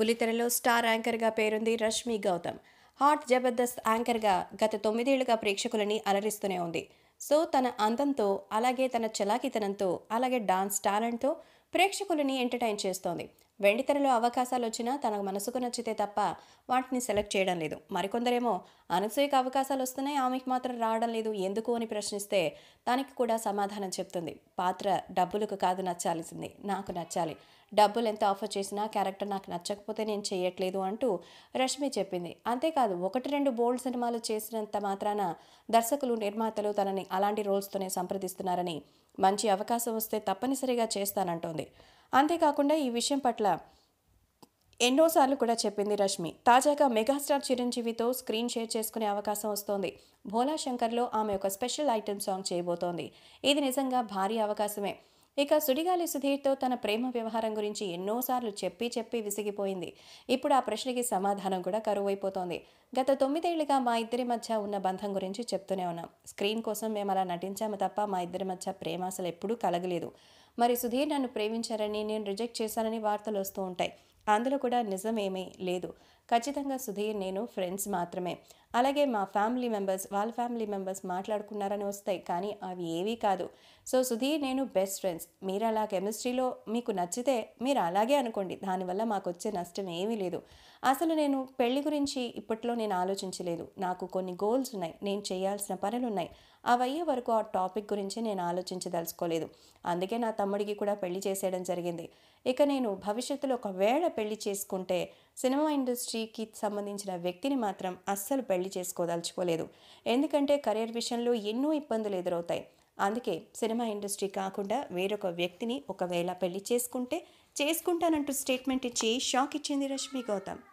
బులితెరలో star యాంకర్గా పేరుంది Rashmi Gautam hot Jabardasth యాంకర్గా గత తొమ్మిదేళ్లుగా ప్రేక్షకులని అలరిస్తూనే ఉంది సో తన అందంతో అలాగే తన చలాకితనంతో అలాగే డాన్స్ టాలెంట్తో ప్రేక్షకులని ఎంటర్టైన్ చేస్తోంది వెండితెరలో అవకాశాలు వచ్చినా తనకు మనసుకు నచ్చితే తప్ప వాటిని సెలెక్ట్ చేయడం లేదు మరికొందరేమో అనసూయక అవకాశాలు వస్తున్నాయి ఆమెకి మాత్రం రావడం లేదు ఎందుకు అని ప్రశ్నిస్తే దానికి కూడా సమాధానం చెప్తుంది పాత్ర డబ్బులకు కాదు నచ్చాల్సింది నాకు నచ్చాలి డబ్బులు ఎంత ఆఫర్ చేసినా క్యారెక్టర్ నాకు నచ్చకపోతే నేను చేయట్లేదు అంటూ రష్మి చెప్పింది అంతేకాదు ఒకటి రెండు బోల్డ్ సినిమాలు చేసినంత మాత్రాన దర్శకులు నిర్మాతలు తనని అలాంటి రోల్స్తోనే సంప్రదిస్తున్నారని మంచి అవకాశం వస్తే తప్పనిసరిగా చేస్తానంటోంది అంతేకాకుండా ఈ విషయం పట్ల ఎన్నోసార్లు కూడా చెప్పింది రష్మి తాజాగా మెగాస్టార్ చిరంజీవితో స్క్రీన్ షేర్ చేసుకునే అవకాశం వస్తోంది భోలా శంకర్లో ఆమె ఒక స్పెషల్ ఐటెం సాంగ్ చేయబోతోంది ఇది నిజంగా భారీ అవకాశమే ఇక సుడిగాలి సుధీర్తో తన ప్రేమ వ్యవహారం గురించి ఎన్నోసార్లు చెప్పి చెప్పి విసిగిపోయింది ఇప్పుడు ఆ ప్రశ్నకి సమాధానం కూడా కరువైపోతోంది గత తొమ్మిదేళ్లుగా మా ఇద్దరి మధ్య ఉన్న బంధం గురించి చెప్తూనే ఉన్నాం స్క్రీన్ కోసం మేము అలా నటించాము తప్ప మా ఇద్దరి మధ్య ప్రేమ అసలు ఎప్పుడూ కలగలేదు మరి సుధీర్ నన్ను ప్రేమించారని నేను రిజెక్ట్ చేశానని వార్తలు వస్తూ ఉంటాయి అందులో కూడా నిజమేమీ లేదు ఖచ్చితంగా సుధీర్ నేను ఫ్రెండ్స్ మాత్రమే అలాగే మా ఫ్యామిలీ మెంబర్స్ వాళ్ళ ఫ్యామిలీ మెంబర్స్ మాట్లాడుకున్నారని వస్తాయి కానీ అవి ఏవీ కాదు సో సుధీర్ నేను బెస్ట్ ఫ్రెండ్స్ మీరు అలా కెమిస్ట్రీలో మీకు నచ్చితే మీరు అలాగే అనుకోండి దానివల్ల మాకు వచ్చే నష్టం ఏమీ లేదు అసలు నేను పెళ్లి గురించి ఇప్పట్లో నేను ఆలోచించలేదు నాకు కొన్ని గోల్స్ ఉన్నాయి నేను చేయాల్సిన పనులు ఉన్నాయి అవయ్యే వరకు ఆ టాపిక్ గురించి నేను ఆలోచించదలుచుకోలేదు అందుకే నా తమ్ముడికి కూడా పెళ్లి చేసేయడం జరిగింది ఇక నేను భవిష్యత్తులో ఒకవేళ పెళ్లి చేసుకుంటే సినిమా ఇండస్ట్రీకి సంబంధించిన వ్యక్తిని మాత్రం అస్సలు పెళ్లి చేసుకోదలుచుకోలేదు ఎందుకంటే కెరీర్ విషయంలో ఎన్నో ఇబ్బందులు ఎదురవుతాయి అందుకే సినిమా ఇండస్ట్రీ కాకుండా వేరొక వ్యక్తిని ఒకవేళ పెళ్లి చేసుకుంటే చేసుకుంటానంటూ స్టేట్మెంట్ ఇచ్చి షాక్ ఇచ్చింది రష్మి గౌతమ్